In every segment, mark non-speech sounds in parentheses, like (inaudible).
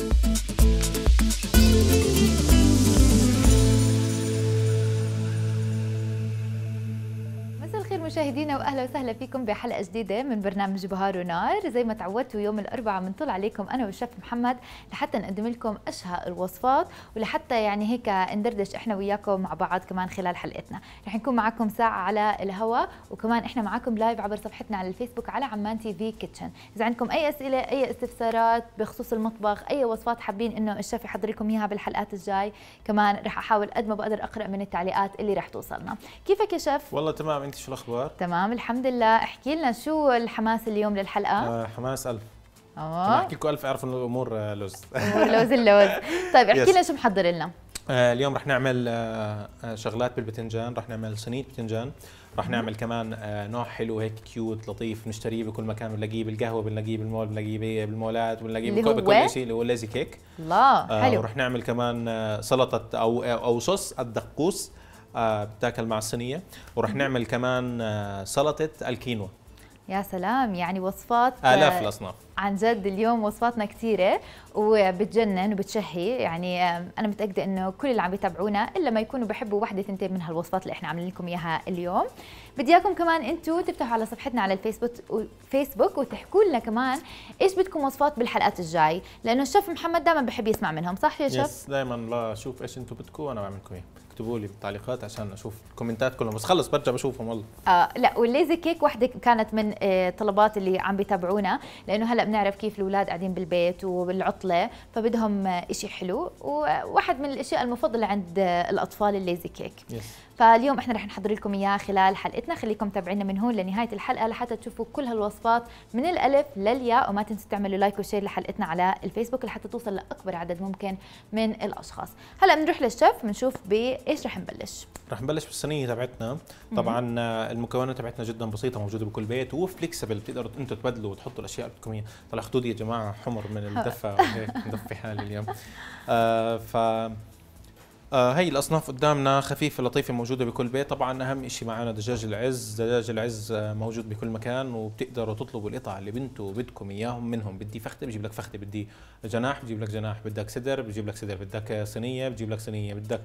Thank you. مشاهدينا واهلا وسهلا فيكم بحلقه جديده من برنامج بهار ونار زي ما تعودتوا يوم الاربعاء بنطل عليكم انا والشيف محمد لحتى نقدم لكم اشهى الوصفات ولحتى يعني هيك ندردش احنا وياكم مع بعض كمان خلال حلقتنا رح نكون معكم ساعه على الهواء وكمان احنا معكم لايف عبر صفحتنا على الفيسبوك على عمان تي في كيتشن اذا عندكم اي اسئله اي استفسارات بخصوص المطبخ اي وصفات حابين انه الشيف يحضر لكم اياها بالحلقات الجاي كمان رح احاول قد ما بقدر اقرا من التعليقات اللي رح توصلنا كيفك يا شيف والله تمام انت شو الاخبار الاخبار تمام الحمد لله احكي لنا شو الحماس اليوم للحلقه آه حماس ألف اه احكي لكم ألف اعرف انه الامور آه، لوز لوز اللوز طيب (laughs) احكي لنا شو محضر لنا آه اليوم رح نعمل آه, آه، شغلات بالبتنجان رح نعمل صينيه بتنجان رح نعمل كمان آه نوع حلو هيك كيوت لطيف نشتريه بكل مكان بنلاقيه بالقهوه بنلاقيه بالمول بنلاقيه بالمولات بنلاقيه بكل, بكل شيء اللي هو ليزي كيك الله آه حلو ورح نعمل كمان آه سلطه او آه، او صوص الدقوس آه، بتاكل مع الصينيه ورح نعمل كمان آه، سلطه الكينوا يا سلام يعني وصفات آه، آلاف الأصناف عن جد اليوم وصفاتنا كثيرة وبتجنن وبتشهي يعني أنا متأكدة إنه كل اللي عم يتابعونا إلا ما يكونوا بحبوا واحدة ثنتين من هالوصفات اللي إحنا عاملين لكم إياها اليوم بدي إياكم كمان أنتم تفتحوا على صفحتنا على الفيسبوك فيسبوك وتحكوا لنا كمان إيش بدكم وصفات بالحلقات الجاي لأنه الشيف محمد دائما بحب يسمع منهم صح يا شيف؟ يس دائما لا شوف إيش أنتم بدكم وأنا بعمل لكم إياه اكتبوا لي بالتعليقات عشان اشوف الكومنتات كلهم بس خلص برجع بشوفهم والله اه لا والليزي كيك وحده كانت من آه، طلبات اللي عم بيتابعونا لانه هلا بنعرف كيف الاولاد قاعدين بالبيت وبالعطله فبدهم آه، شيء حلو وواحد آه، من الاشياء المفضله عند الاطفال الليزي كيك يس. فاليوم احنا رح نحضر لكم اياه خلال حلقتنا خليكم تابعينا من هون لنهايه الحلقه لحتى تشوفوا كل هالوصفات من الالف للياء وما تنسوا تعملوا لايك وشير لحلقتنا على الفيسبوك لحتى توصل لاكبر عدد ممكن من الاشخاص هلا بنروح للشيف بنشوف بايش رح نبلش رح نبلش بالصينيه تبعتنا طبعا آه، المكونات تبعتنا جدا بسيطه موجوده بكل بيت وفليكسبل بتقدروا انتم تبدلوا وتحطوا الاشياء اللي بدكم اياها طلع خدودي يا جماعه حمر من الدفه وهيك (laughs) مدفي حالي اليوم آه ف آه، هي الاصناف قدامنا خفيفه لطيفه موجوده بكل بيت طبعا اهم شيء معنا دجاج العز دجاج العز آه، موجود بكل مكان وبتقدروا تطلبوا القطع اللي بنتوا بدكم اياهم منهم بدي فخده بجيب لك فخده بدي جناح بجيب لك جناح بدك صدر بجيب لك صدر بدك صينيه بجيب لك صينيه بدك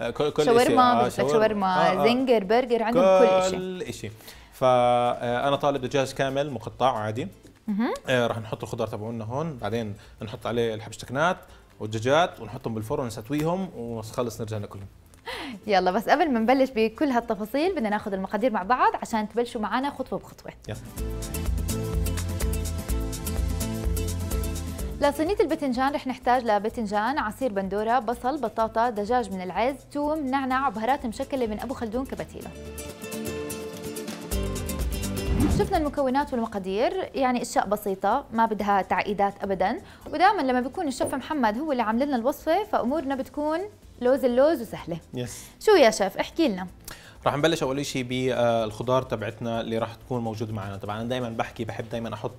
آه، كل كل شاورما شاورما آه آه زنجر برجر عندهم كل شيء كل شيء فانا طالب دجاج كامل مقطع عادي آه رح نحط الخضار تبعونا هون بعدين نحط عليه الحبشتكنات والدجاجات ونحطهم بالفرن ونستويهم ونخلص نرجع ناكلهم يلا بس قبل ما نبلش بكل هالتفاصيل بدنا ناخذ المقادير مع بعض عشان تبلشوا معنا خطوه بخطوه يلا لصينية البتنجان رح نحتاج لبتنجان، عصير بندورة، بصل، بطاطا، دجاج من العز، توم، نعناع، بهارات مشكلة من أبو خلدون كبتيلة شفنا المكونات والمقادير يعني اشياء بسيطه ما بدها تعقيدات ابدا ودائما لما بيكون الشيف محمد هو اللي عامل لنا الوصفه فامورنا بتكون لوز اللوز وسهله يس شو يا شيف احكي لنا رح نبلش اول شيء بالخضار تبعتنا اللي رح تكون موجوده معنا طبعا انا دائما بحكي بحب دائما احط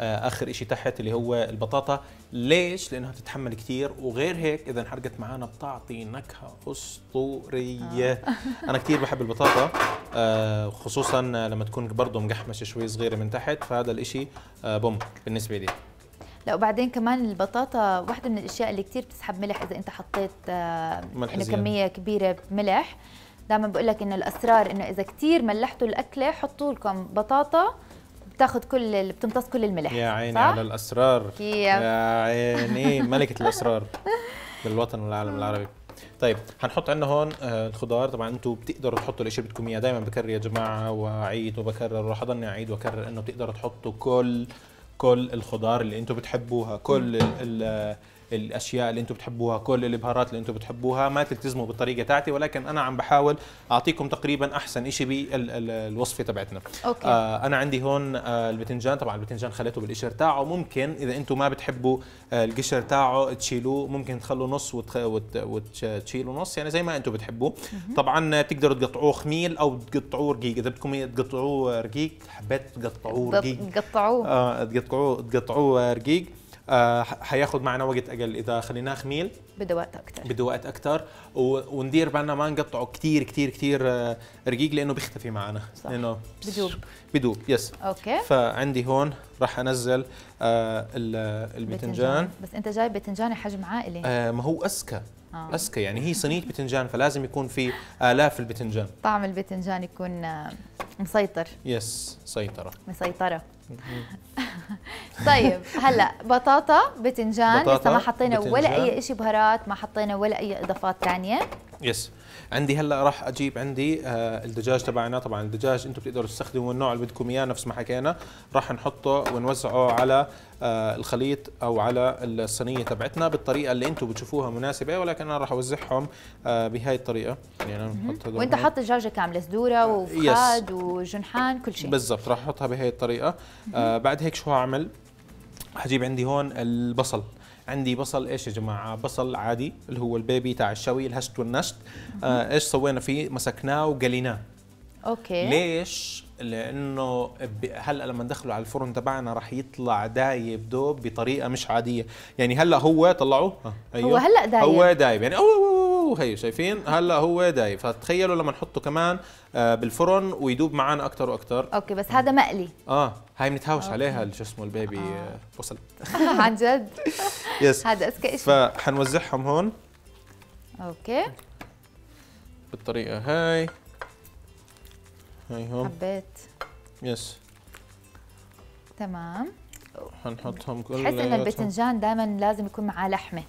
آه، اخر شيء تحت اللي هو البطاطا ليش لانها تتحمل كثير وغير هيك اذا انحرقت معنا بتعطي نكهه اسطوريه آه. (laughs) انا كثير بحب البطاطا آه خصوصا لما تكون برضه مقحمشه شوي صغيره من تحت فهذا الشيء آه بوم بالنسبه لي لا وبعدين كمان البطاطا واحدة من الأشياء اللي كثير بتسحب ملح إذا أنت حطيت آه، يعني كمية كبيرة ملح دائما بقول لك إنه الأسرار إنه إذا كثير ملحتوا الأكلة حطوا لكم بطاطا بتاخذ كل بتمتص كل الملح يا عيني صح؟ على الاسرار كيف يا عيني ملكه الاسرار (laughs) بالوطن والعالم العربي طيب هنحط عندنا هون آه، الخضار طبعا انتم بتقدروا تحطوا الاشي اللي بدكم اياه دائما بكرر يا جماعه واعيد وبكرر راح اضلني اعيد واكرر انه بتقدروا تحطوا كل كل الخضار اللي انتم بتحبوها كل ال ال الاشياء اللي انتم بتحبوها كل البهارات اللي انتم بتحبوها ما تلتزموا بالطريقه تاعتي ولكن انا عم بحاول اعطيكم تقريبا احسن شيء بالوصفه تبعتنا أوكي. آه انا عندي هون آه البتنجان طبعا البتنجان خليته بالقشر تاعه ممكن اذا انتم ما بتحبوا آه القشر تاعه تشيلوه ممكن تخلوا نص وتخ... وت... وتشيلوا نص يعني زي ما انتم بتحبوا طبعا بتقدروا تقطعوه خميل او تقطعوه رقيق اذا بدكم تقطعوه رقيق حبيت تقطعوه رقيق تقطعوه آه تقطعوه تقطعوه رقيق آه، حياخذ معنا وقت اقل اذا خليناه خميل بده وقت اكثر بده وقت اكثر وندير بالنا ما نقطعه كثير كثير كثير آه، رقيق لانه بيختفي معنا صح. لانه بدوب بدوب يس اوكي فعندي هون راح انزل آه البتنجان بس انت جايب بتنجان حجم عائلي آه ما هو اسكى آه. اسكى يعني هي صينيه بتنجان فلازم يكون في الاف البتنجان طعم البتنجان يكون آه، مسيطر يس سيطره مسيطره طيب هلا بطاطا بتنجان بطاطا لسه ما حطينا بتنجان. ولا اي شيء بهارات ما حطينا ولا اي اضافات ثانيه يس عندي هلا راح اجيب عندي آه، الدجاج تبعنا طبعا الدجاج انتم بتقدروا تستخدموا النوع اللي بدكم اياه نفس ما حكينا راح نحطه ونوزعه على آه، الخليط او على الصينيه تبعتنا بالطريقه اللي انتم بتشوفوها مناسبه ولكن انا راح اوزعهم آه، بهاي الطريقه يعني انا بحط وانت حط دجاجه كامله صدوره وفخاد وجنحان كل شيء بالضبط راح احطها بهاي الطريقه آه بعد هيك شو هعمل هجيب عندي هون البصل عندي بصل ايش يا جماعه بصل عادي اللي هو البيبي تاع الشوي الهشت والنشت آه ايش سوينا فيه مسكناه وقليناه اوكي ليش لانه هلا لما ندخله على الفرن تبعنا رح يطلع دايب دوب بطريقه مش عاديه يعني هلا هو طلعوه آه، أيوه. هو هلا دايب هو دايب يعني اوه هي شايفين هلا هو دايب فتخيلوا لما نحطه كمان آه، بالفرن ويدوب معنا اكثر واكثر اوكي بس هذا مقلي اه هاي بنتهاوش عليها شو اسمه البيبي آه. آه، وصل (laughs) عن جد يس (laughs) هذا اذكى شيء فحنوزعهم هون اوكي بالطريقه هاي هيهم حبيت يس تمام حنحطهم كلهم تحس ان الباذنجان دائما لازم يكون معاه لحمه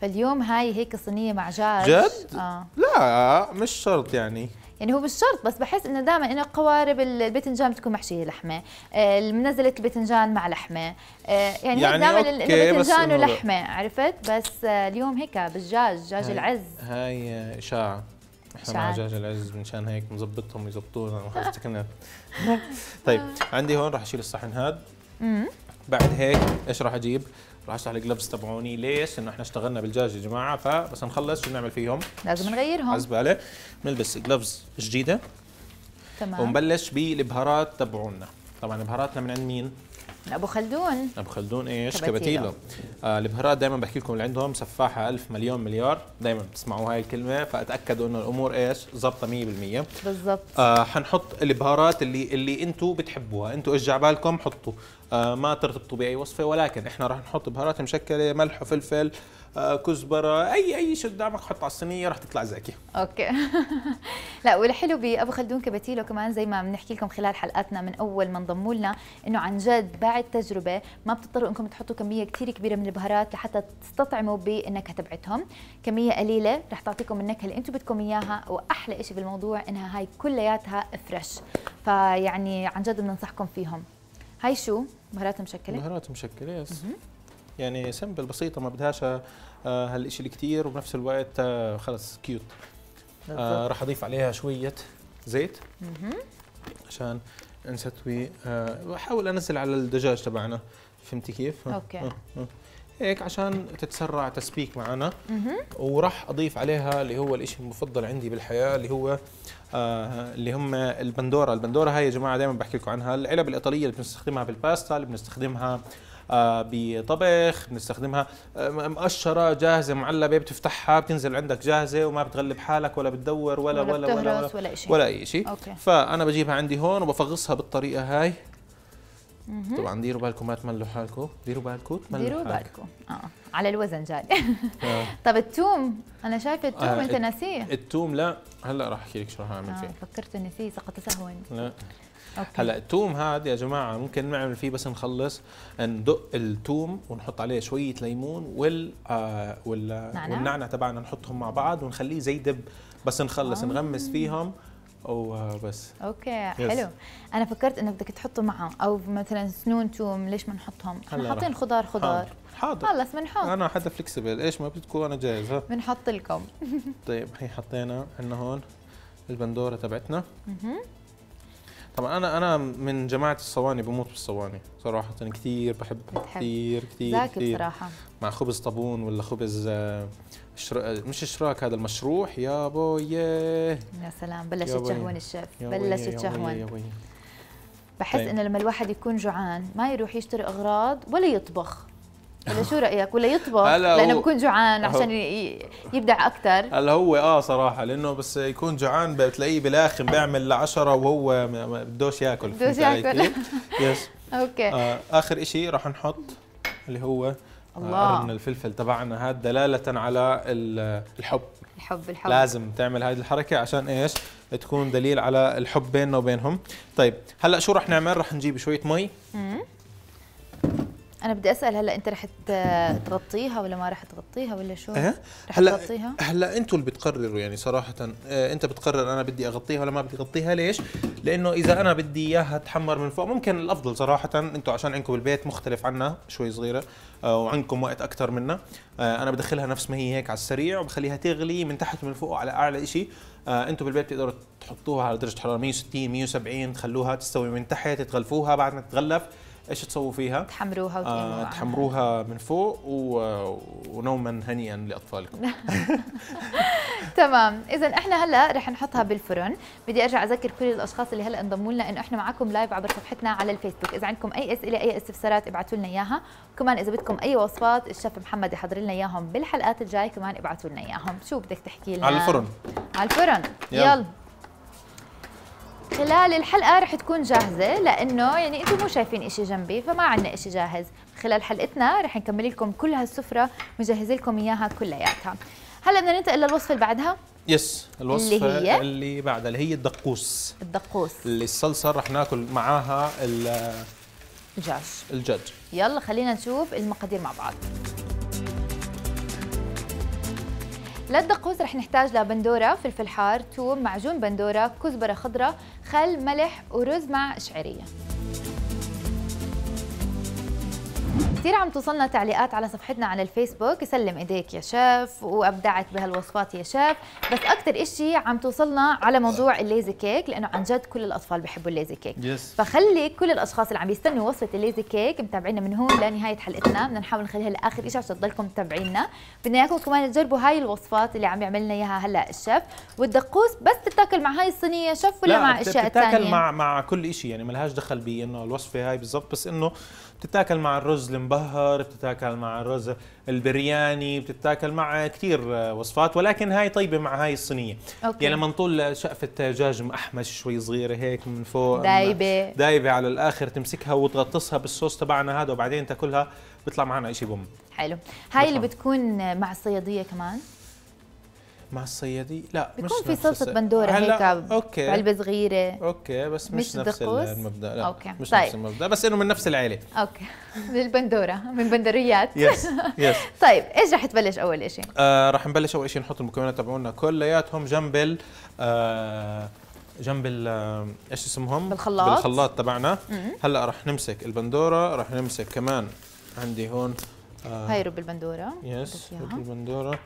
فاليوم هاي هيك صينيه مع جاج جد؟ آه. لا مش شرط يعني يعني هو مش شرط بس بحس انه دائما انه قوارب الباذنجان بتكون محشيه لحمه آه، منزله الباذنجان مع لحمه آه، يعني, يعني دائما الباذنجان ولحمه عرفت بس آه، اليوم هيك بالجاج جاج العز هاي شاعه احنا مع جاج العز منشان هيك نظبطهم يظبطونا وحاجتك (laughs) طيب عندي هون راح اشيل الصحن هذا بعد هيك ايش راح اجيب؟ راح اشرح الجلبس تبعوني ليش؟ انه احنا اشتغلنا بالدجاج يا جماعه فبس نخلص شو بنعمل فيهم؟ لازم نغيرهم على زباله بنلبس جلبس جديده تمام ونبلش بالبهارات تبعونا طبعا بهاراتنا من عند مين؟ ابو خلدون ابو خلدون إيه، ايش كباتيلو, آه البهارات دائما بحكي لكم اللي عندهم سفاحه ألف مليون مليار دائما بتسمعوا هاي الكلمه فاتاكدوا انه الامور ايش ظابطه 100% بالضبط آه حنحط البهارات اللي اللي انتم بتحبوها انتم ايش بالكم حطوا آه ما ترتبطوا باي وصفه ولكن احنا راح نحط بهارات مشكله ملح وفلفل آه، كزبره اي اي شيء قدامك حط على الصينيه راح تطلع زاكيه اوكي (laughs) لا والحلو بابو خلدون كبتيلو كمان زي ما بنحكي لكم خلال حلقاتنا من اول ما انضموا لنا انه عن جد بعد تجربه ما بتضطروا انكم تحطوا كميه كثير كبيره من البهارات لحتى تستطعموا بالنكهه تبعتهم كميه قليله رح تعطيكم النكهه اللي انتم بدكم اياها واحلى شيء بالموضوع انها هاي كلياتها فريش فيعني عن جد بننصحكم فيهم هاي شو بهارات مشكله بهارات مشكله يس يعني سمبل بسيطه ما بدهاش آه، هالشيء الكثير وبنفس الوقت آه، خلص كيوت آه راح اضيف عليها شويه زيت عشان نستوي بحاول آه، انزل على الدجاج تبعنا فهمتي كيف؟ اوكي آه. آه. هيك عشان تتسرع تسبيك معنا وراح اضيف عليها اللي هو الشيء المفضل عندي بالحياه اللي هو آه اللي هم البندوره، البندوره هاي يا جماعه دائما بحكي لكم عنها، العلب الايطاليه اللي بنستخدمها بالباستا اللي بنستخدمها بطبخ بنستخدمها مقشره جاهزه معلبه بتفتحها بتنزل عندك جاهزه وما بتغلب حالك ولا بتدور ولا ولا ولا ولا, ولا, ولا ولا اي شيء فانا بجيبها عندي هون وبفغصها بالطريقه هاي طبعا ديروا بالكم ما تملوا حالكم ديروا بالكم تملوا ديروا بالكم اه على الوزن جاي (laughs) آه. (laughs) طب التوم انا شايفه التوم آه انت ناسيه التوم لا هلا راح احكي لك شو راح اعمل آه، فيه آه فكرت اني نسيه سقط سهوا لا هلا التوم هاد يا جماعه ممكن نعمل فيه بس نخلص ندق التوم ونحط عليه شويه ليمون وال آه والنعنع تبعنا نحطهم مع بعض ونخليه زي دب بس نخلص أوه. نغمس فيهم او آه، بس اوكي يس. حلو انا فكرت انك بدك تحطه معه او مثلا سنون توم ليش ما نحطهم احنا حاطين خضار خضار حاضر خلص بنحط انا حدا فلكسبل ايش ما بدكم انا جاهز بنحط لكم طيب هي حطينا عندنا هون البندوره تبعتنا طبعا انا انا من جماعه الصواني بموت بالصواني صراحه كثير بحب كثير كثير كثير مع خبز طابون ولا خبز آه، شر... آه، مش اشراك هذا المشروح يا بوي يا سلام بلشت تشهون الشيف بلشت تشهون بحس طيب. انه لما الواحد يكون جوعان ما يروح يشتري اغراض ولا يطبخ ولا يعني شو رايك ولا يطبخ لانه بكون جوعان عشان يبدع اكثر هلا هو اه صراحه لانه بس يكون جوعان بتلاقيه بالاخر بيعمل 10 وهو ما بدوش ياكل بدوش ياكل يس (laughs) اوكي آه اخر شيء راح نحط اللي هو آه، الله من الفلفل تبعنا هذا دلالة على الحب الحب الحب لازم تعمل هذه الحركة عشان ايش؟ تكون دليل على الحب بيننا وبينهم طيب هلا شو رح نعمل؟ رح نجيب شوية مي انا بدي اسال هلا انت رح تغطيها ولا ما رح تغطيها ولا شو أه؟ رح هلا تغطيها هلا انتوا اللي بتقرروا يعني صراحه آه انت بتقرر انا بدي اغطيها ولا ما بدي اغطيها ليش لانه اذا انا بدي اياها تحمر من فوق ممكن الافضل صراحه انتوا عشان عندكم بالبيت مختلف عنا شوي صغيره آه وعندكم وقت اكثر منا آه انا بدخلها نفس ما هي هيك على السريع وبخليها تغلي من تحت ومن فوق على اعلى شيء آه بالبيت بتقدروا تحطوها على درجه حراره 160 170 تخلوها تستوي من تحت تغلفوها بعد ما تتغلف ايش تسووا فيها؟ تحمروها آه تحمروها من فوق و... ونوما هنيئا لاطفالكم (laughs) (laughs) تمام اذا احنا هلا رح نحطها بالفرن بدي ارجع اذكر كل الاشخاص اللي هلا انضموا لنا انه احنا معكم لايف عبر صفحتنا على الفيسبوك اذا عندكم اي اسئله اي استفسارات ابعتوا لنا اياها كمان اذا بدكم اي وصفات الشيف محمد يحضر لنا اياهم بالحلقات الجاي كمان ابعتوا لنا اياهم شو بدك تحكي لنا على الفرن على الفرن يلا, يلا. خلال الحلقه رح تكون جاهزه لانه يعني انتم مو شايفين إشي جنبي فما عندنا إشي جاهز خلال حلقتنا رح نكمل لكم كل هالسفره مجهز لكم اياها كلياتها هلا بدنا ننتقل للوصفه اللي بعدها يس الوصفه اللي هي اللي بعدها اللي هي الدقوس الدقوس اللي الصلصه رح ناكل معاها الدجاج الدجاج يلا خلينا نشوف المقادير مع بعض للدقوس رح نحتاج لبندوره فلفل حار ثوم معجون بندوره كزبره خضراء خل ملح ورز مع شعرية كثير عم توصلنا تعليقات على صفحتنا على الفيسبوك يسلم ايديك يا شيف وابدعت بهالوصفات يا شيف بس اكثر شيء عم توصلنا على موضوع الليزي كيك لانه عن جد كل الاطفال بحبوا الليزي كيك yes. فخلي كل الاشخاص اللي عم يستنوا وصفه الليزي كيك متابعينا من هون لنهايه حلقتنا بدنا نحاول نخليها لاخر شيء عشان تضلكم متابعينا بدنا اياكم كمان تجربوا هاي الوصفات اللي عم يعمل لنا اياها هلا الشيف والدقوس بس تتاكل مع هاي الصينيه شيف ولا لا مع اشياء ثانيه بتتاكل مع مع كل شيء يعني ملهاش دخل بانه الوصفه هاي بالضبط بس انه بتتاكل مع الرز المبهر بتتاكل مع الرز البرياني بتتاكل مع كثير آه، وصفات ولكن هاي طيبه مع هاي الصينيه أوكي. يعني من طول شقفه دجاج آه، محمش شوي صغيره هيك من فوق دايبه دايبه على الاخر تمسكها وتغطسها بالصوص تبعنا هذا وبعدين تاكلها بيطلع معنا شيء بوم حلو هاي اللي بتكون مع الصياديه كمان مع الصيادي لا مش في صلصة بندورة هيك أوكي. علبة صغيرة اوكي بس مش, مش نفس دقوس. المبدأ لا أوكي. مش طيب. نفس المبدأ بس انه من نفس العيلة اوكي (laughs) من البندورة من بندريات يس يس طيب ايش رح تبلش أول شيء؟ آه رح نبلش أول شيء نحط المكونات تبعونا كلياتهم جنب ال آه جنب ال آه، ايش اسمهم؟ بالخلاط بالخلاط تبعنا هلا رح نمسك البندورة رح نمسك كمان عندي هون آه هاي رب البندورة يس رب البندورة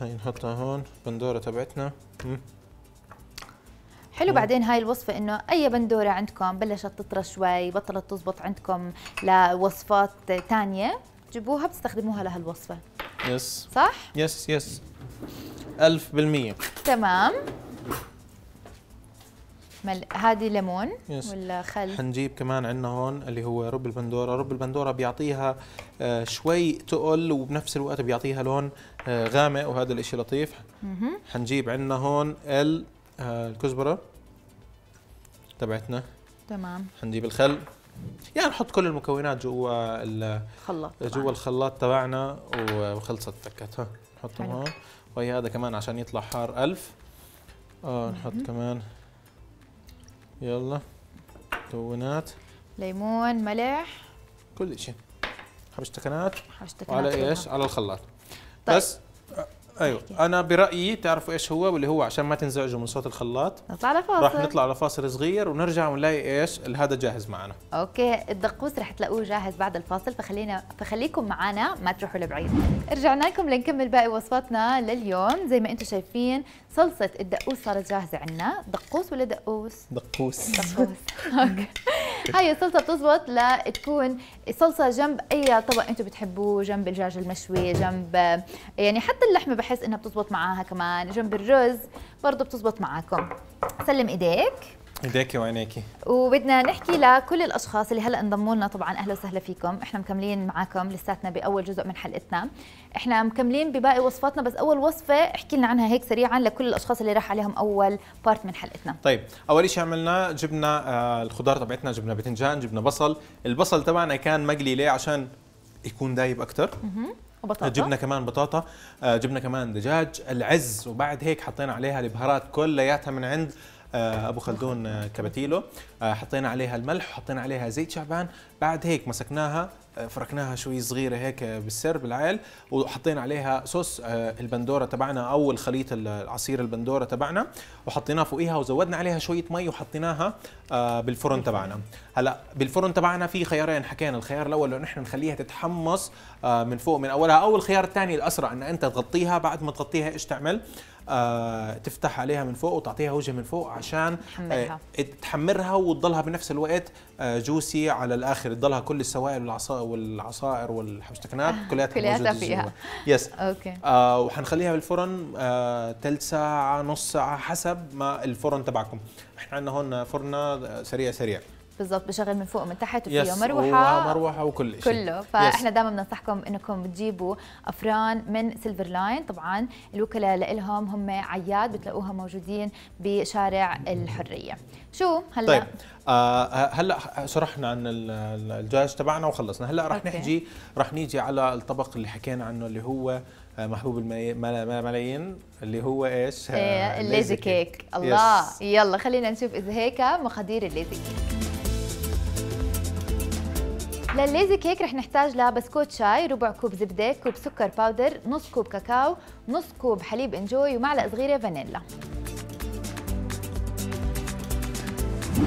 هاي نحطها هون بندوره تبعتنا حلو بعدين هاي الوصفة انه اي بندورة عندكم بلشت تطرى شوي بطلت تزبط عندكم لوصفات تانية جيبوها بتستخدموها لهالوصفة يس صح؟ يس يس ألف بالمية تمام مل... هذه ليمون ولا خل حنجيب كمان عندنا هون اللي هو رب البندوره رب البندوره بيعطيها آه شوي تقل وبنفس الوقت بيعطيها لون آه غامق وهذا الاشي لطيف حنجيب عندنا هون ال آه الكزبره تبعتنا تمام حنجيب الخل يعني نحط كل المكونات جوا الخلاط جوا الخلاط تبعنا وخلصت فكت ها نحطهم هون وهي هذا كمان عشان يطلع حار ألف اه نحط كمان يلا مكونات ليمون ملح كل شيء حبشتكنات حبشتكنات وعلى ايش؟ على الخلاط طيب. بس ايوه انا برايي تعرفوا ايش هو واللي هو عشان ما تنزعجوا من صوت الخلاط نطلع لفاصل رح نطلع لفاصل صغير ونرجع ونلاقي ايش هذا جاهز معنا اوكي الدقوس رح تلاقوه جاهز بعد الفاصل فخلينا فخليكم معنا ما تروحوا لبعيد رجعنا لكم لنكمل باقي وصفاتنا لليوم زي ما انتم شايفين صلصه الدقوس صارت جاهزه عندنا دقوس ولا دقوس دقوس دقوس هاي الصلصه بتزبط لتكون الصلصه جنب اي طبق انتم بتحبوه جنب الدجاج المشوي جنب يعني حتى اللحمه بحب بحس انها بتزبط معاها كمان جنب الرز برضه بتزبط معاكم سلم ايديك ايديكي وعينيكي وبدنا نحكي لكل الاشخاص اللي هلا انضموا لنا طبعا اهلا وسهلا فيكم احنا مكملين معاكم لساتنا باول جزء من حلقتنا احنا مكملين بباقي وصفاتنا بس اول وصفه احكي لنا عنها هيك سريعا لكل الاشخاص اللي راح عليهم اول بارت من حلقتنا طيب اول شيء عملنا جبنا آه، الخضار تبعتنا جبنا باذنجان جبنا بصل البصل تبعنا كان مقلي ليه عشان يكون دايب اكثر وبطاطا جبنا كمان بطاطا آه، جبنا كمان دجاج العز وبعد هيك حطينا عليها البهارات كلياتها من عند آه، ابو خلدون آه، كباتيلو حطينا عليها الملح وحطينا عليها زيت شعبان بعد هيك مسكناها فركناها شوي صغيره هيك بالسر بالعيل وحطينا عليها صوص آه، البندوره تبعنا او الخليط العصير البندوره تبعنا وحطيناه فوقيها وزودنا عليها شويه مي وحطيناها آه، بالفرن تبعنا هلا بالفرن تبعنا في خيارين حكينا الخيار الاول انه نحن نخليها تتحمص آه، من فوق من اولها او الخيار الثاني الاسرع ان انت تغطيها بعد ما تغطيها ايش تعمل آه، تفتح عليها من فوق وتعطيها وجه من فوق عشان آه، تحمرها وتضلها بنفس الوقت آه، جوسي على الاخر تضلها كل السوائل والعصائر والعصائر والحبشتكنات (laughs) كلياتها موجوده فيها يس اوكي آه وحنخليها بالفرن آه ثلث ساعه نص ساعه حسب ما الفرن تبعكم احنا عندنا هون فرنا سريع سريع بالضبط بشغل من فوق ومن تحت وفيه مروحه ومروحه وكل شيء كله فاحنا دائما بننصحكم انكم تجيبوا افران من سيلفر لاين طبعا الوكلاء لهم هم عياد بتلاقوها موجودين بشارع الحريه شو هلا طيب آه هلا شرحنا عن الدجاج تبعنا وخلصنا هلا رح نحكي رح نيجي على الطبق اللي حكينا عنه اللي هو آه، محبوب الملايين اللي هو ايش؟ آه، إيه، الليزي كيك, الله يلا خلينا نشوف اذا هيك مقادير الليزي كيك للليزي كيك رح نحتاج لبسكوت شاي ربع كوب زبدة كوب سكر باودر نص كوب كاكاو نص كوب حليب انجوي ومعلقة صغيرة فانيلا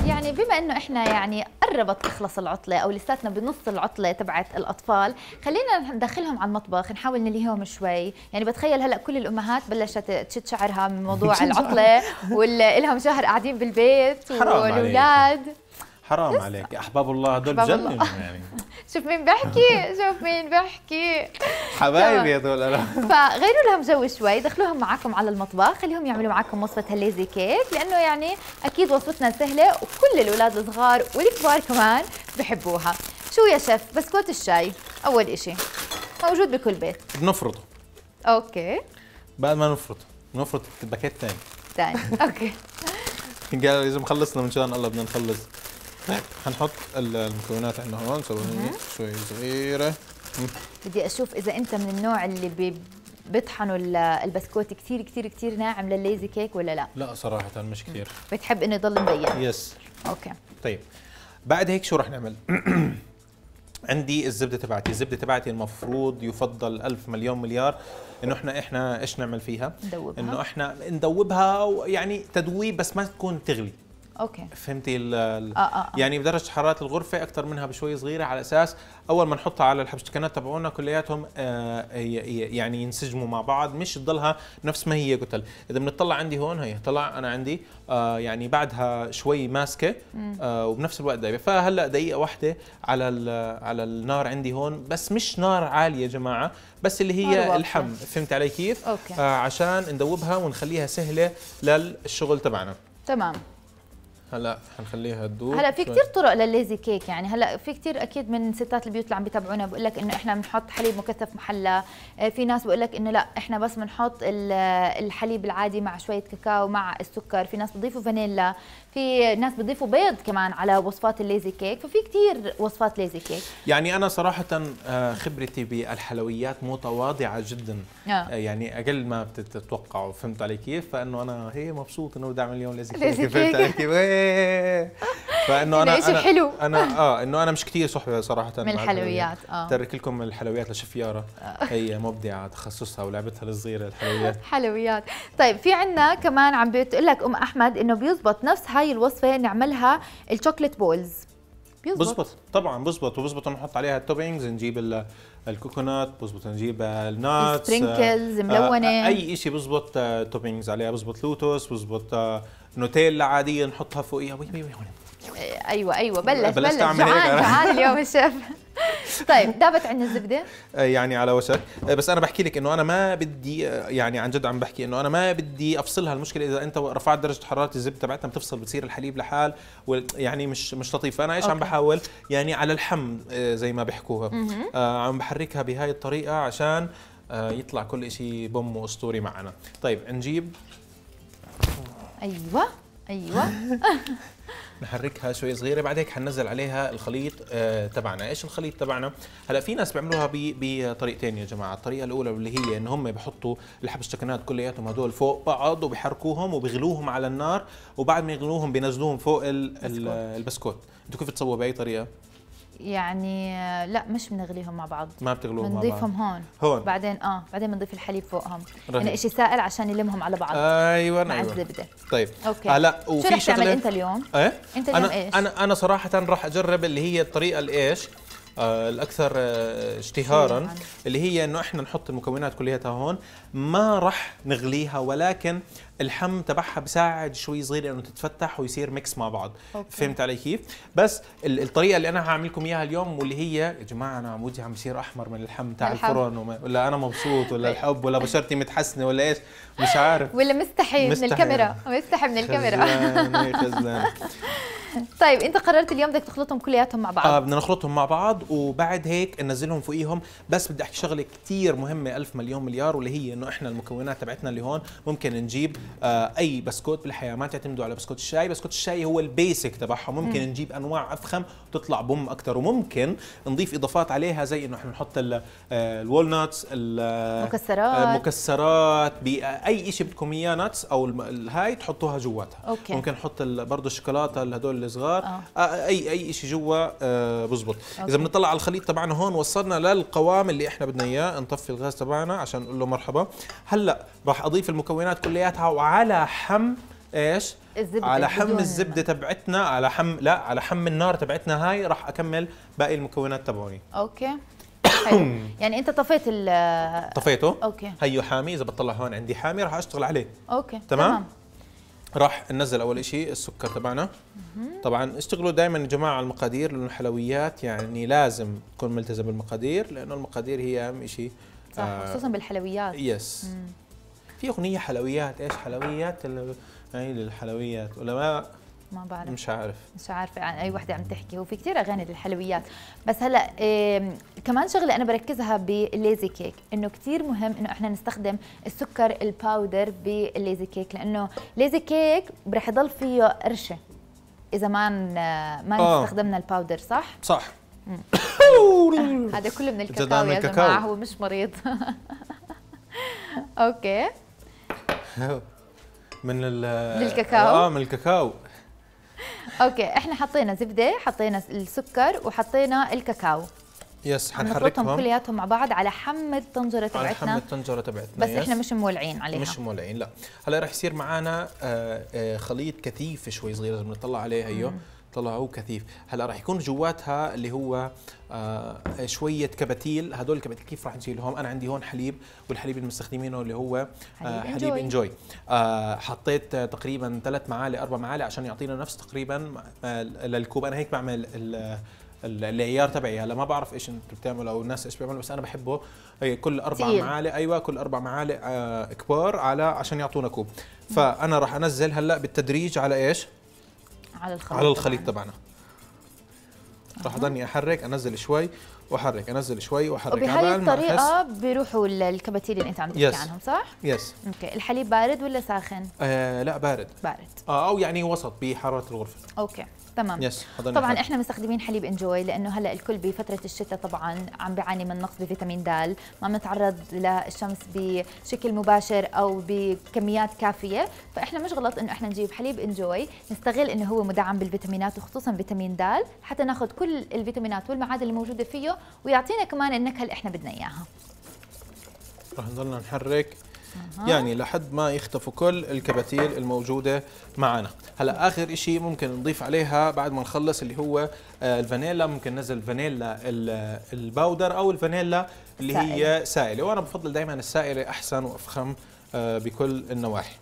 يعني بما انه احنا يعني قربت تخلص العطله او لساتنا بنص العطله تبعت الاطفال خلينا ندخلهم على المطبخ نحاول نلهيهم شوي يعني بتخيل هلا كل الامهات بلشت تشد شعرها من موضوع العطله والهم شهر قاعدين بالبيت والاولاد حرام عليك احباب الله هدول بجننوا يعني (laughs) شوف مين بحكي شوف مين بحكي حبايبي هدول انا فغيروا لهم جو شوي دخلوهم معكم على المطبخ خليهم يعملوا معكم وصفه هالليزي كيك لانه يعني اكيد وصفتنا سهله وكل الاولاد الصغار والكبار كمان بحبوها شو يا شيف بسكوت الشاي اول إشي موجود بكل بيت بنفرطه اوكي بعد ما نفرطه نفرط باكيت ثاني ثاني اوكي (laughs) قال لازم خلصنا من شان الله بدنا نخلص حنحط المكونات عندنا هون سبانيه شوي صغيره بدي اشوف اذا انت من النوع اللي بي بيطحنوا البسكوت كثير كثير كثير ناعم للليزي كيك ولا لا؟ لا صراحة مش كثير بتحب انه يضل مبين يس اوكي طيب بعد هيك شو رح نعمل؟ (clears throat) عندي الزبده تبعتي، الزبده تبعتي المفروض يفضل ألف مليون مليار انه احنا احنا ايش نعمل فيها؟ ندوبها انه احنا ندوبها يعني تدويب بس ما تكون تغلي اوكي فهمتي الـ الـ آآ آه، آآ. آه، آه. يعني بدرجه حراره الغرفه اكثر منها بشوي صغيره على اساس اول ما نحطها على الحبشتكنات تبعونا كلياتهم يعني ينسجموا مع بعض مش تضلها نفس ما هي قتل اذا بنطلع عندي هون هي طلع انا عندي يعني بعدها شوي ماسكه وبنفس الوقت دايبه فهلا دقيقه واحده على على النار عندي هون بس مش نار عاليه يا جماعه بس اللي هي الحم فهمت علي كيف أوكي. عشان ندوبها ونخليها سهله للشغل تبعنا تمام هلا حنخليها تدوب هلا في كثير طرق للليزي كيك يعني هلا في كثير اكيد من ستات البيوت اللي عم بيتابعونا بقول لك انه احنا بنحط حليب مكثف محلى آه، في ناس بقول لك انه لا احنا بس بنحط الحليب العادي مع شويه كاكاو مع السكر في ناس بتضيفوا فانيلا في ناس بتضيفوا بيض كمان على وصفات الليزي كيك ففي كثير وصفات ليزي كيك يعني انا صراحه آه، خبرتي بالحلويات متواضعه جدا آه. آه، يعني اقل ما بتتوقعوا فهمت علي كيف فانه انا هي مبسوط انه بدي اعمل اليوم ليزي كيك, كيك. فهمت علي كيف إيه، إيه، إيه، فانه انا انا حلو. انا اه انه انا مش كثير صحبه صراحه من الحلويات اه ترك لكم الحلويات لشفياره آه. هي مبدعه تخصصها ولعبتها الصغيره الحلويات (laughs) حلويات طيب في عندنا كمان عم بتقول لك ام احمد انه بيزبط نفس هاي هاي الوصفه نعملها الشوكليت بولز بيزبط بزبط طبعا بزبط وبزبط نحط عليها التوبينجز نجيب الكوكونات بزبط نجيب الناتس آه، سبرينكلز ملونه آه، اي شيء بزبط توبينجز آه، عليها بزبط لوتوس بزبط نوتيلا عاديه نحطها فوقيها وي وي وي ايوه ايوه بلش بلش, بلش جعان جعان اليوم الشيف (laughs) (laughs) طيب دابت عندنا الزبده آه، يعني على وشك آه، بس انا بحكي لك انه انا ما بدي آه، يعني عن جد عم بحكي انه انا ما بدي افصلها المشكله اذا انت رفعت درجه حراره الزبده تبعتها بتفصل بتصير الحليب لحال يعني مش مش لطيف فانا ايش عم بحاول يعني على الحم زي ما بيحكوها عم بحركها بهاي الطريقه عشان يطلع كل شيء بم واسطوري معنا طيب نجيب ايوه ايوه (laughs) نحركها شوي صغيره بعد هيك حننزل عليها الخليط آه، تبعنا ايش الخليط تبعنا هلا في ناس بيعملوها بطريقتين يا جماعه الطريقه الاولى اللي هي ان هم بحطوا الحبش الشكنات كلياتهم هدول فوق بعض وبحركوهم وبغلوهم على النار وبعد ما يغلوهم بينزلوهم فوق البسكوت انتوا كيف بتسووا باي طريقه يعني لا مش بنغليهم مع بعض ما بتغلوهم مع بعض بنضيفهم هون هون بعدين اه بعدين بنضيف الحليب فوقهم يعني شيء سائل عشان يلمهم على بعض ايوه مع أيوة. الزبده طيب اوكي هلا آه وفي شو رح تعمل انت اليوم؟ ايه انت اليوم انا ايش؟ انا انا صراحه راح اجرب اللي هي الطريقه الايش آه، الاكثر آه، اشتهارا اللي هي انه احنا نحط المكونات كلياتها هون ما راح نغليها ولكن الحم تبعها بساعد شوي صغير انه تتفتح ويصير ميكس مع بعض أوكي. فهمت علي كيف بس الطريقه اللي انا هعمل لكم اياها اليوم واللي هي يا جماعه انا عمودي عم بصير احمر من الحم تاع الفرن ولا انا مبسوط ولا طيب. الحب ولا بشرتي متحسنه ولا ايش مش عارف ولا مستحي, مستحي من الكاميرا مستحي من الكاميرا خزاني خزان. (laughs) (laughs) طيب انت قررت اليوم بدك تخلطهم كلياتهم مع بعض اه بدنا نخلطهم مع بعض وبعد هيك ننزلهم فوقيهم بس بدي احكي شغله كثير مهمه ألف مليون مليار واللي هي انه احنا المكونات تبعتنا اللي هون ممكن نجيب آه اي بسكوت بالحياه ما تعتمدوا على بسكوت الشاي بسكوت الشاي هو البيسك تبعها ممكن مم. نجيب انواع افخم وتطلع بم اكثر وممكن نضيف اضافات عليها زي انه احنا نحط الولنتس آه، المكسرات آه، المكسرات آه، باي شيء بدكم اياه نتس او هاي تحطوها جواتها ممكن نحط برضه الشوكولاته هدول الصغار آه. آه. اي اي شيء جوا آه بزبط أوكي. اذا بنطلع على الخليط تبعنا هون وصلنا للقوام اللي احنا بدنا اياه نطفي الغاز تبعنا عشان نقول له مرحبا هلا راح اضيف المكونات كلياتها وعلى حم ايش الزبدة على حم الزبده تبعتنا على حم لا على حم النار تبعتنا هاي راح اكمل باقي المكونات تبعوني اوكي (coughs) يعني انت طفيت ال طفيته اوكي هيو حامي اذا بطلع هون عندي حامي راح اشتغل عليه اوكي تمام, تمام. راح ننزل اول شيء السكر تبعنا طبعا اشتغلوا دائما يا جماعه على المقادير لانه الحلويات يعني لازم تكون ملتزم بالمقادير لانه المقادير هي اهم شيء صح آه خصوصا بالحلويات يس مم. في اغنيه حلويات ايش حلويات هاي يعني للحلويات ولا ما ما بعرف مش عارف مش عارفه عن يعني اي وحده عم تحكي وفي كثير اغاني للحلويات بس هلا إيه كمان شغله انا بركزها بالليزي كيك انه كثير مهم انه احنا نستخدم السكر الباودر بالليزي كيك لانه ليزي كيك رح يضل فيه قرشه اذا ما ما آه. استخدمنا الباودر صح صح (laughs) هذا كله من الكاكاو يا جماعه هو مش مريض (laughs) اوكي (laughs) من ال من الكاكاو اه من الكاكاو اوكي احنا حطينا زبده حطينا السكر وحطينا الكاكاو يس حنحركهم كلياتهم مع بعض على حم الطنجره تبعتنا على حم الطنجره تبعتنا بس يس. احنا مش مولعين عليها مش مولعين لا هلا رح يصير معنا آه، آه، خليط كثيف شوي صغير لازم نطلع عليه هيو أيوه. طلعوه كثيف هلا راح يكون جواتها اللي هو آه شويه كباتيل هدول الكباتيل كيف راح نشيلهم انا عندي هون حليب والحليب اللي مستخدمينه اللي هو آه حليب انجوي آه حطيت تقريبا ثلاث معالق اربع معالق عشان يعطينا نفس تقريبا آه، للكوب انا هيك بعمل العيار تبعي هلا ما بعرف ايش انتم بتعملوا او الناس ايش بيعملوا بس انا بحبه أي كل اربع سير. معالق ايوه كل اربع معالق آه، كبار على عشان يعطونا كوب فانا راح انزل هلا بالتدريج على ايش؟ على الخليط على الخليط تبعنا راح ضلني احرك انزل شوي واحرك انزل شوي واحرك وبهي الطريقه بيروحوا الكباتيل اللي انت عم تحكي yes. عنهم صح؟ يس yes. اوكي الحليب بارد ولا ساخن؟ آه لا بارد بارد آه او يعني وسط بحراره الغرفه اوكي تمام يس حضرنا طبعا حضرنا. احنا مستخدمين حليب انجوي لانه هلا الكل بفتره الشتاء طبعا عم بيعاني من نقص بفيتامين د ما عم نتعرض للشمس بشكل مباشر او بكميات كافيه فاحنا مش غلط انه احنا نجيب حليب انجوي نستغل انه هو مدعم بالفيتامينات وخصوصا فيتامين د حتى ناخذ كل الفيتامينات والمعادن الموجوده فيه ويعطينا كمان النكهه اللي احنا بدنا اياها رح نضلنا نحرك يعني لحد ما يختفوا كل الكباتيل الموجوده معنا هلا اخر شيء ممكن نضيف عليها بعد ما نخلص اللي هو آه، الفانيلا ممكن نزل الفانيلا الباودر او الفانيلا اللي سائلة. هي سائله وانا بفضل دائما السائله احسن وافخم آه، بكل النواحي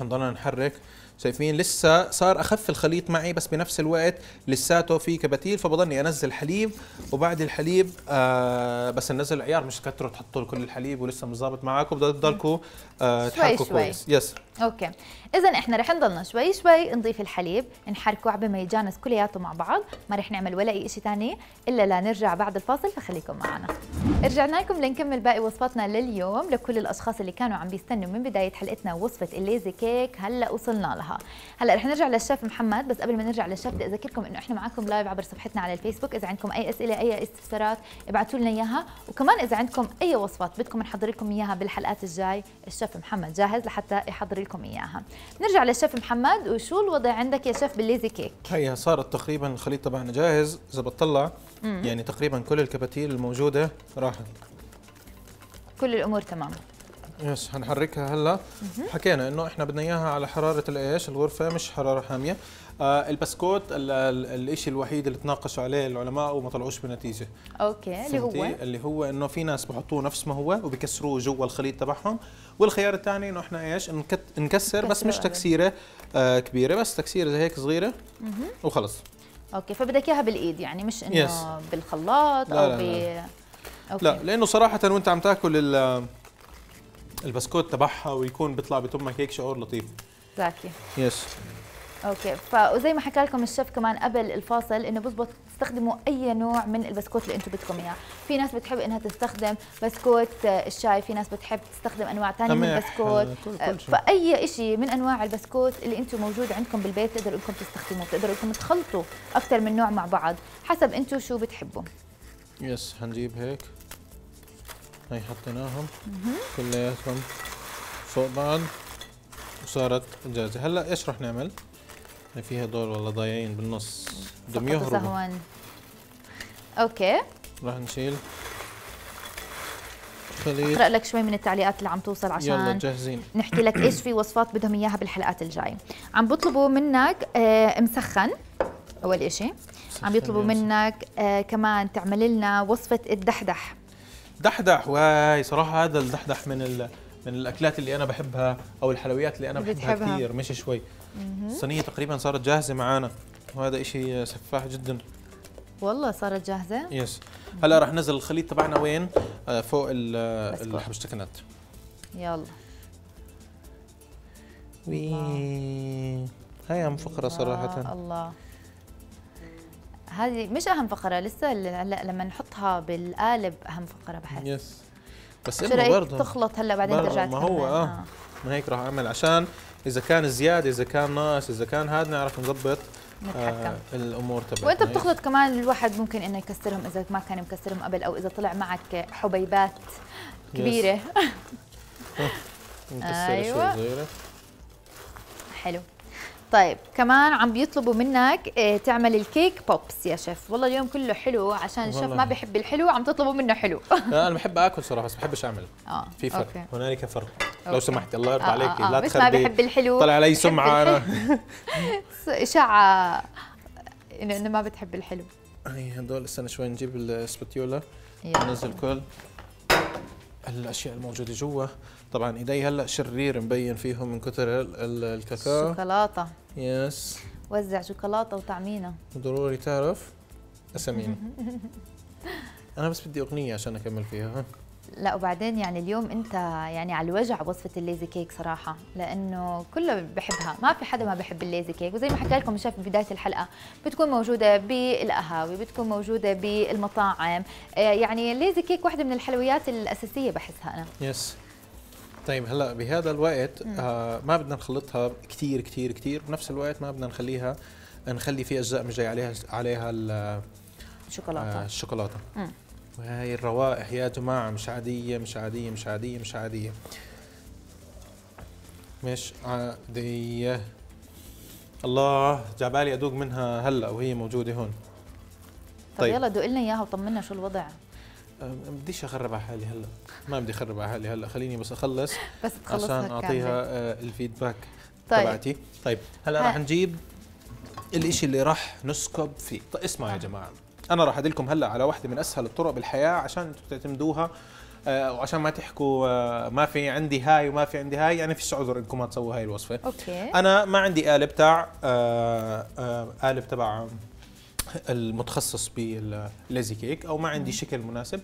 هنضلنا نحرك شايفين لسه صار اخف الخليط معي بس بنفس الوقت لساته في كباتيل فبضلني انزل حليب وبعد الحليب آه بس انزل العيار مش كتروا تحطوا كل الحليب ولسه مش ظابط معاكم بدكم تضلكم آه، تحركوا كويس يس اوكي اذا احنا رح نضلنا شوي شوي نضيف الحليب نحركه عبين ما يتجانس كلياته مع بعض ما رح نعمل ولا اي شيء ثاني الا لنرجع بعد الفاصل فخليكم معنا رجعنا لكم لنكمل باقي وصفاتنا لليوم لكل الاشخاص اللي كانوا عم بيستنوا من بدايه حلقتنا وصفه الليزي كيك هلا وصلنا لها اياها هلا رح نرجع للشيف محمد بس قبل ما نرجع للشيف بدي اذكركم انه احنا معكم لايف عبر صفحتنا على الفيسبوك اذا عندكم اي اسئله اي استفسارات ابعتوا لنا اياها وكمان اذا عندكم اي وصفات بدكم نحضر لكم اياها بالحلقات الجاي الشيف محمد جاهز لحتى يحضر لكم اياها نرجع للشيف محمد وشو الوضع عندك يا شيف بالليزي كيك هي صارت تقريبا الخليط تبعنا جاهز اذا بتطلع يعني تقريبا كل الكباتيل الموجوده راحت كل الامور تمام يس هنحركها هلا حكينا انه احنا بدنا اياها على حراره الايش الغرفه مش حراره حاميه آه البسكوت الشيء الوحيد اللي تناقشوا عليه العلماء وما طلعوش بنتيجه اوكي اللي هو اللي هو انه في ناس بحطوه نفس ما هو وبكسروه جوا الخليط تبعهم والخيار الثاني انه احنا ايش نكسر, نكسر بس مش تكسيره آه كبيره بس تكسيره زي هيك صغيره وخلص اوكي فبدك اياها بالايد يعني مش انه بالخلاط لا او لا ب... لا. أوكي. لا لانه صراحه وانت عم تاكل البسكوت تبعها ويكون بيطلع بتمك هيك شعور لطيف زاكي يس اوكي ف وزي ما حكى لكم الشيف كمان قبل الفاصل انه بزبط تستخدموا اي نوع من البسكوت اللي انتم بدكم اياه في ناس بتحب انها تستخدم بسكوت آه، الشاي في ناس بتحب تستخدم انواع ثانيه من البسكوت آه، فاي شيء من انواع البسكوت اللي انتم موجود عندكم بالبيت تقدروا انكم تستخدموه تقدروا انكم تخلطوا اكثر من نوع مع بعض حسب انتم شو بتحبوا يس حنجيب هيك هي حطيناهم كلياتهم فوق بعض وصارت جاهزة هلا ايش رح نعمل؟ هي فيها دول والله ضايعين بالنص بدهم يهربوا اوكي رح نشيل خليط اقرا لك شوي من التعليقات اللي عم توصل عشان يلا جاهزين نحكي لك ايش في وصفات بدهم اياها بالحلقات الجايه عم بيطلبوا منك آه مسخن اول شيء عم بيطلبوا منك آه كمان تعمل لنا وصفه الدحدح دحدح واي صراحه هذا الدحدح من ال... من الاكلات اللي انا بحبها او الحلويات اللي انا بحبها بتحبها. كثير مش شوي الصينيه تقريبا صارت جاهزه معانا وهذا إشي سفاح جدا والله صارت جاهزه يس هلا رح ننزل الخليط تبعنا وين آه، فوق الحبشتكنات يلا وي هاي عم فقره صراحه الله هذه مش اهم فقره لسه هلا لما نحطها بالقالب اهم فقره بحس يس بس انه برضه تخلط هلا بعدين ترجع ما هو اه, آه. ما هيك راح اعمل عشان اذا كان زياده اذا كان ناقص اذا كان هذا نعرف نظبط آه الامور تبعتنا وانت بتخلط كمان الواحد ممكن انه يكسرهم اذا ما كان مكسرهم قبل او اذا طلع معك حبيبات كبيره (laughs) (laughs) مكسره أيوة. صغيره حلو طيب كمان عم بيطلبوا منك آه، تعمل الكيك بوبس يا شيف والله اليوم كله حلو عشان الشيف ما بحب الحلو عم تطلبوا منه حلو لا انا بحب اكل صراحه بس بحبش اعمل اه في فرق هنالك فرق أوكي. لو سمحتي الله يرضى آه عليك آه, آه، لا آه، بس ما بحب الحلو طلع علي سمعه انا (laughs) (laughs) اشاعه انه ما بتحب الحلو هي هدول استنى شوي نجيب السباتيولا ننزل كل الاشياء الموجوده جوا طبعا ايدي هلا شرير مبين فيهم من كثر الكاكاو الشوكولاته يس وزع شوكولاته وطعمينه ضروري تعرف اسامينا (laughs) انا بس بدي اغنيه عشان اكمل فيها لا وبعدين يعني اليوم انت يعني على الوجع وصفه الليزي كيك صراحه لانه كله بحبها ما في حدا ما بحب الليزي كيك وزي ما حكى لكم الشيف ببدايه الحلقه بتكون موجوده بالقهاوي بتكون موجوده بالمطاعم آه، يعني الليزي كيك واحده من الحلويات الاساسيه بحسها انا يس طيب هلا بهذا الوقت آه ما بدنا نخلطها كثير كثير كثير بنفس الوقت ما بدنا نخليها نخلي في اجزاء مش جاي عليها عليها الشوكولاته آه الشوكولاته مم. هاي الروائح يا جماعة مش عادية مش عادية مش عادية مش عادية مش عادية الله جابالي أدوق منها هلأ وهي موجودة هون طيب, طيب يلا دوق لنا إياها وطمنا شو الوضع بديش اخرب على حالي هلا ما بدي اخرب على حالي هلا خليني بس اخلص (laughs) بس تخلص عشان اعطيها آه، الفيدباك طيب. تبعتي طيب هلا رح نجيب الاشي اللي راح نسكب فيه طيب اسمعوا يا جماعه انا راح ادلكم هلا على واحده من اسهل الطرق بالحياه عشان انتم تعتمدوها آه، وعشان ما تحكوا آه، ما في عندي هاي وما في عندي هاي يعني فيش عذر انكم ما تسووا هاي الوصفه اوكي انا ما عندي اله بتاع آه، اله تبع المتخصص بالليزي كيك او ما عندي شكل مناسب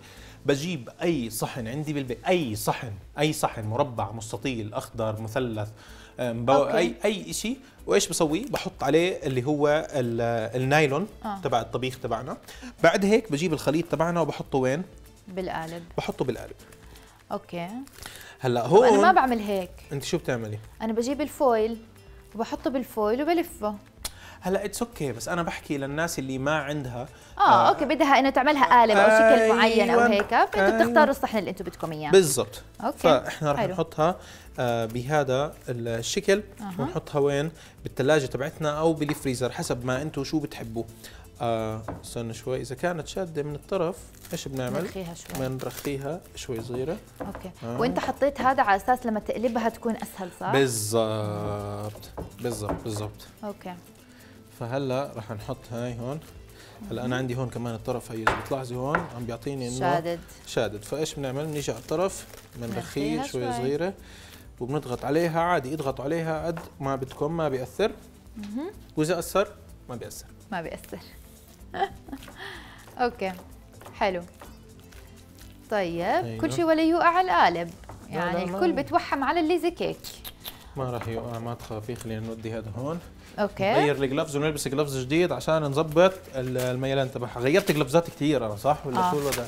بجيب اي صحن عندي بالبيت اي صحن اي صحن مربع مستطيل اخضر مثلث أوكي. اي اي شيء وايش بسوي؟ بحط عليه اللي هو النايلون آه. تبع الطبيخ تبعنا بعد هيك بجيب الخليط تبعنا وبحطه وين بالقالب بحطه بالقالب اوكي هلا هو انا ما بعمل هيك انت شو بتعملي انا بجيب الفويل وبحطه بالفويل وبلفه هلا اتس اوكي بس انا بحكي للناس اللي ما عندها اه, آه، اوكي بدها انه تعملها قالب او شكل أيوة معين او هيك أيوة. بتختاروا الصحن اللي انتم بدكم اياه بالضبط اوكي فاحنا رح نحطها آه بهذا الشكل أه. ونحطها وين بالثلاجه تبعتنا او بالفريزر حسب ما انتم شو بتحبوا آه استنى شوي اذا كانت شاده من الطرف ايش بنعمل بنرخيها شوي بنرخيها شوي صغيره اوكي آه. وانت حطيت هذا على اساس لما تقلبها تكون اسهل صح بالضبط بالضبط بالضبط اوكي فهلا رح نحط هاي هون هلا انا عندي هون كمان الطرف هي اذا بتلاحظي هون عم بيعطيني انه شادد شادد فايش بنعمل بنيجي على الطرف بنرخيه شوي, صغيره وبنضغط عليها عادي اضغطوا عليها قد ما بدكم ما بياثر واذا اثر ما بياثر ما بياثر (laughs) اوكي حلو طيب أيوه. كل شيء ولا يوقع على القالب يعني الكل بتوحم على الليزي كيك ما راح يوقع ما تخافي خلينا نودي هذا هون اوكي نغير الجلافز ونلبس جلافز جديد عشان نظبط الميلان تبعها غيرت جلافزات كثير انا صح ولا آه. شو الوضع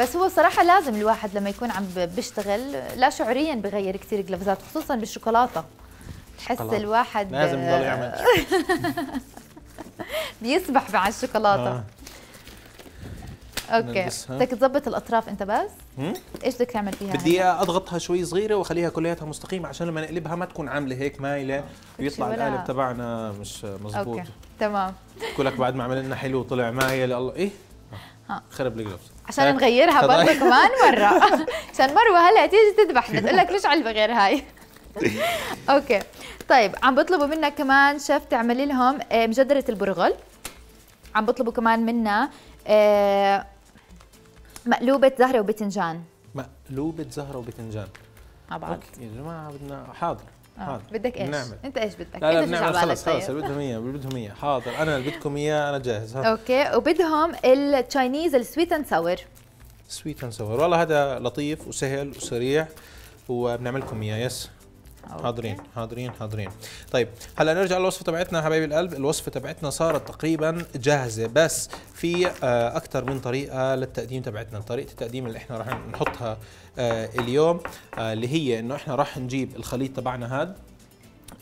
بس هو صراحة لازم الواحد لما يكون عم بيشتغل لا شعوريا بغير كثير جلافزات خصوصا بالشوكولاتة تحس الواحد لازم يضل يعمل (laughs) (laughs) بيسبح مع الشوكولاتة آه. اوكي بدك تظبط الاطراف انت بس ايش بدك تعمل فيها بدي اضغطها شوي صغيره واخليها كلياتها مستقيمه عشان لما نقلبها ما تكون عامله هيك مايله ويطلع القالب تبعنا مش مزبوط اوكي تمام لك بعد ما عملنا حلو طلع مايل الله ايه خرب القلب عشان نغيرها برضه كمان مره (laughs) عشان مروه هلا تيجي تذبحنا تقول لك ليش علبه غير هاي (laughs) اوكي طيب عم بطلبوا منك كمان شيف تعملي لهم آه، مجدره البرغل عم بطلبوا كمان منا آه، مقلوبة زهرة وباذنجان مقلوبة زهرة وباذنجان مع بعض يا جماعة بدنا حاضر آه، حاضر بدك ايش؟ بنعمل. انت ايش بدك؟ لا لا بنعمل خلص خلص اللي بدهم اياه اللي بدهم اياه حاضر انا اللي بدكم اياه انا جاهز ها. اوكي وبدهم التشاينيز السويت اند ساور سويت اند ساور والله هذا لطيف وسهل وسريع وبنعملكم اياه يس حاضرين حاضرين حاضرين طيب هلا نرجع للوصفه تبعتنا حبايب القلب الوصفه تبعتنا صارت تقريبا جاهزه بس في آه، اكثر من طريقه للتقديم تبعتنا طريقه التقديم اللي احنا راح نحطها آه، اليوم آه، اللي هي انه احنا راح نجيب الخليط تبعنا هذا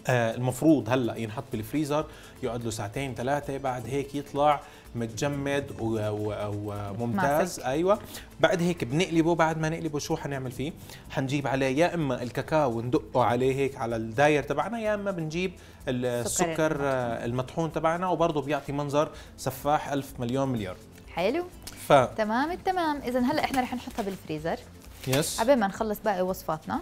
المفروض هلا ينحط بالفريزر يقعد له ساعتين ثلاثه بعد هيك يطلع متجمد وممتاز ايوه بعد هيك بنقلبه بعد ما نقلبه شو حنعمل فيه حنجيب عليه يا اما الكاكاو وندقه عليه هيك على الداير تبعنا يا اما بنجيب السكر المطحون تبعنا وبرضه بيعطي منظر سفاح ألف مليون مليار حلو ف... تمام التمام اذا هلا احنا رح نحطها بالفريزر يس قبل ما نخلص باقي وصفاتنا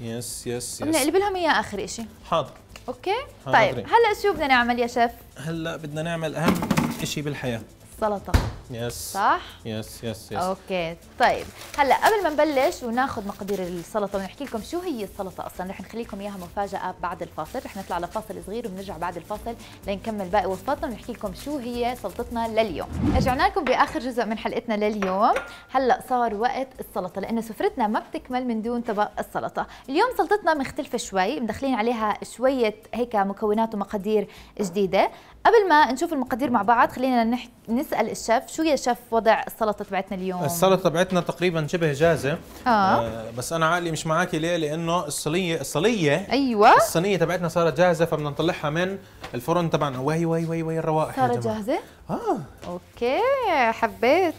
يس يس يس بنقلب لهم اياه اخر شيء حاضر اوكي حاضر طيب هلا شو بدنا نعمل يا شيف هلا بدنا نعمل اهم شيء بالحياه السلطه يس صح يس يس يس اوكي طيب هلا قبل ما نبلش وناخذ مقادير السلطه ونحكي لكم شو هي السلطه اصلا رح نخليكم اياها مفاجاه بعد الفاصل رح نطلع لفاصل صغير وبنرجع بعد الفاصل لنكمل باقي وصفاتنا ونحكي لكم شو هي سلطتنا لليوم رجعنا لكم باخر جزء من حلقتنا لليوم هلا صار وقت السلطه لانه سفرتنا ما بتكمل من دون طبق السلطه اليوم سلطتنا مختلفه شوي مدخلين عليها شويه هيك مكونات ومقادير جديده قبل ما نشوف المقادير مع بعض خلينا نحكي نسال الشيف شو يا شيف وضع السلطه تبعتنا اليوم السلطه تبعتنا تقريبا شبه جاهزه آه. آه بس انا عقلي مش معاكي ليه لانه الصينيه الصينيه ايوه الصينيه تبعتنا صارت جاهزه فبدنا نطلعها من الفرن تبعنا واي واي واي واي الروائح صارت جاهزه اه اوكي حبيت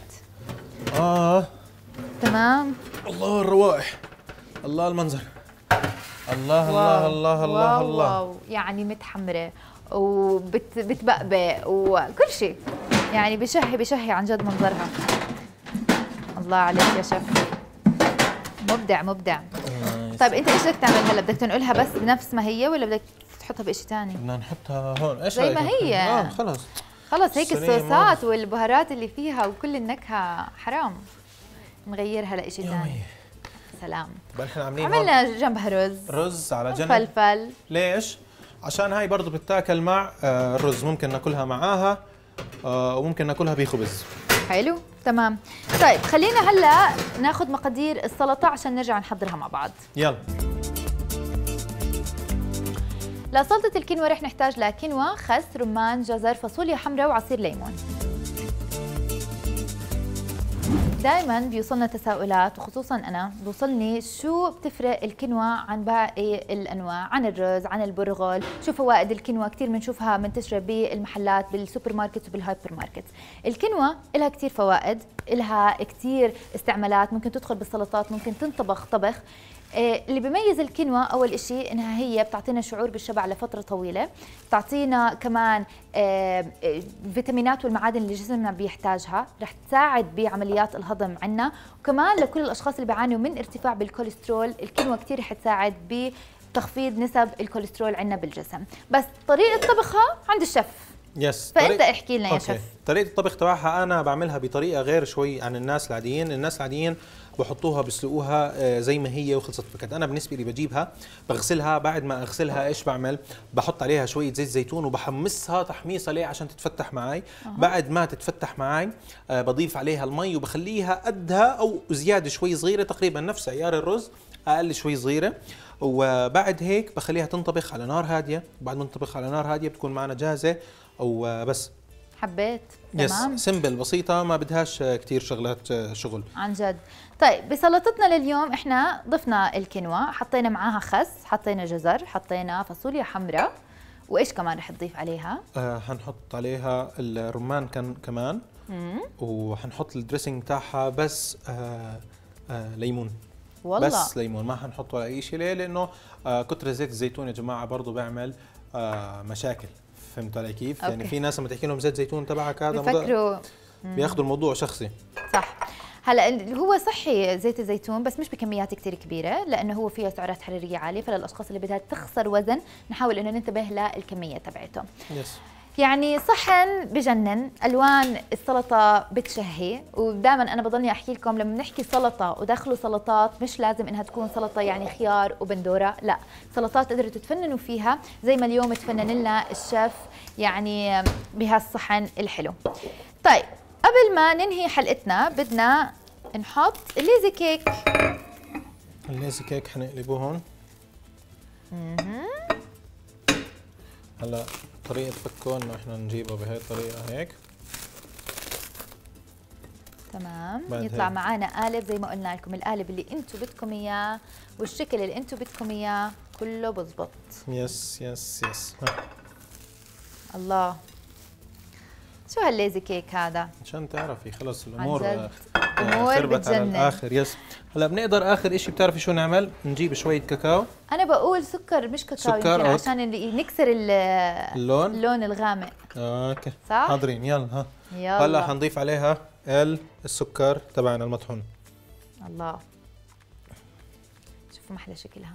اه تمام الله الروائح الله المنظر الله الله الله الله, الله. واو. يعني متحمره وبتبقبق وكل شيء يعني بشهي بشهي عن جد منظرها الله عليك يا شيف مبدع مبدع طيب انت ايش بدك تعمل هلا بدك تنقلها بس بنفس ما هي ولا بدك تحطها بشيء ثاني بدنا نحطها هون ايش زي ما هي اه خلص خلص هيك الصوصات والبهارات اللي فيها وكل النكهه حرام نغيرها لشيء ثاني سلام احنا عاملين عملنا جنبها رز رز على جنب فلفل ليش عشان هاي برضه بتتاكل مع آه، الرز ممكن ناكلها معاها آه، وممكن ناكلها بخبز حلو تمام طيب خلينا هلا ناخذ مقادير السلطه عشان نرجع نحضرها مع بعض يلا لسلطة الكينوا رح نحتاج لكينوا، خس، رمان، جزر، فاصوليا حمراء وعصير ليمون. دائما بيوصلنا تساؤلات وخصوصا انا بيوصلني شو بتفرق الكنوة عن باقي الانواع عن الرز عن البرغل شو فوائد الكنوة كثير بنشوفها منتشرة بالمحلات بالسوبر ماركت وبالهايبر ماركت الكنوة لها كثير فوائد لها كثير استعمالات ممكن تدخل بالسلطات ممكن تنطبخ طبخ آه، اللي بيميز الكينوا اول شيء انها هي بتعطينا شعور بالشبع لفتره طويله بتعطينا كمان آه، آه، فيتامينات والمعادن اللي جسمنا بيحتاجها رح تساعد بعمليات الهضم عنا وكمان لكل الاشخاص اللي بيعانوا من ارتفاع بالكوليسترول الكينوا كثير رح تساعد بتخفيض نسب الكوليسترول عندنا بالجسم بس طريقه طبخها عند الشيف يس فانت طريق... احكي لنا يا شيف طريقه الطبخ تبعها انا بعملها بطريقه غير شوي عن الناس العاديين الناس العاديين بحطوها بسلقوها آه، زي ما هي وخلصت فكت انا بالنسبه لي بجيبها بغسلها بعد ما اغسلها ايش بعمل بحط عليها شويه زيت زيتون وبحمصها تحميصه ليه عشان تتفتح معي أه. بعد ما تتفتح معي آه، بضيف عليها المي وبخليها قدها او زياده شوي صغيره تقريبا نفس عيار الرز اقل شوي صغيره وبعد هيك بخليها تنطبخ على نار هاديه بعد ما تنطبخ على نار هاديه بتكون معنا جاهزه وبس حبيت تمام يس سمبل بسيطه ما بدهاش كثير شغلات آه، شغل عن جد طيب بسلطتنا لليوم احنا ضفنا الكنوة حطينا معاها خس حطينا جزر حطينا فاصوليا حمراء وايش كمان رح تضيف عليها آه حنحط عليها الرمان كان كمان وحنحط الدريسنج تاعها بس آه آه ليمون والله بس ليمون ما حنحط ولا اي شيء ليه لانه آه كتر زيت الزيتون يا جماعه برضه بيعمل آه مشاكل فهمت علي كيف؟ يعني أوكي. يعني في ناس لما تحكي لهم زيت زيتون تبعك هذا بفكروا بياخذوا الموضوع شخصي صح هلا هو صحي زيت الزيتون بس مش بكميات كثير كبيره لانه هو فيه سعرات حراريه عاليه فللاشخاص اللي بدها تخسر وزن نحاول انه ننتبه للكميه تبعته يس. يعني صحن بجنن الوان السلطه بتشهي ودائما انا بضلني احكي لكم لما بنحكي سلطه ودخلوا سلطات مش لازم انها تكون سلطه يعني خيار وبندوره لا سلطات قدرتوا تتفننوا فيها زي ما اليوم تفنن لنا الشيف يعني بهالصحن الحلو طيب قبل ما ننهي حلقتنا بدنا نحط الليزي كيك الليزي كيك حنقلبوه هون هلا طريقة فكه انه احنا نجيبه بهي الطريقة هيك تمام يطلع معانا قالب زي ما قلنا لكم القالب اللي انتو بدكم اياه والشكل اللي انتو بدكم اياه كله بزبط يس يس يس ها. الله شو هالليزي كيك هذا؟ عشان تعرفي خلص الامور آه، امور بتجنن الاخر يس هلا بنقدر اخر شيء بتعرفي شو نعمل؟ نجيب شويه كاكاو انا بقول سكر مش كاكاو سكر يمكن عشان نكسر اللون اللون الغامق اوكي صح؟ حاضرين يلا ها يلا هلا حنضيف عليها السكر تبعنا المطحون الله شوفوا محلى شكلها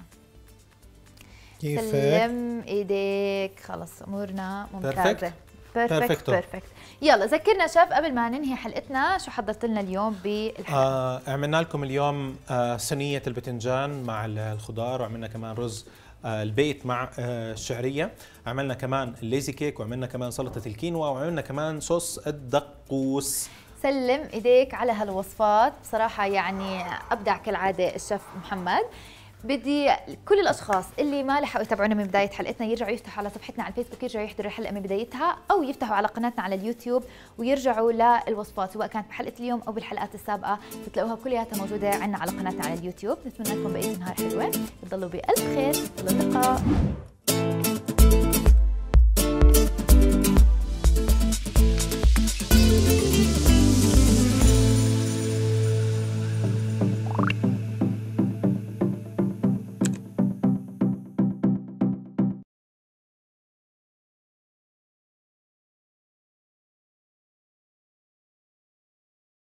كيفك؟ سلم ايديك خلص امورنا ممتازه Perfect. بيرفكت بيرفكت يلا ذكرنا شاب قبل ما ننهي حلقتنا شو حضرت لنا اليوم بالحلقه آه عملنا لكم اليوم آه صينيه البتنجان مع الخضار وعملنا كمان رز آه البيت مع آه الشعريه عملنا كمان الليزي كيك وعملنا كمان سلطه الكينوا وعملنا كمان صوص الدقوس سلم ايديك على هالوصفات بصراحه يعني ابدع كالعاده الشيف محمد بدي كل الاشخاص اللي ما لحقوا يتابعونا من بدايه حلقتنا يرجعوا يفتحوا على صفحتنا على الفيسبوك يرجعوا يحضروا الحلقه من بدايتها او يفتحوا على قناتنا على اليوتيوب ويرجعوا للوصفات سواء كانت بحلقه اليوم او بالحلقات السابقه بتلاقوها كلياتها موجوده عندنا على قناتنا على اليوتيوب نتمنى لكم بقيه نهار حلوه تضلوا بالف خير الى اللقاء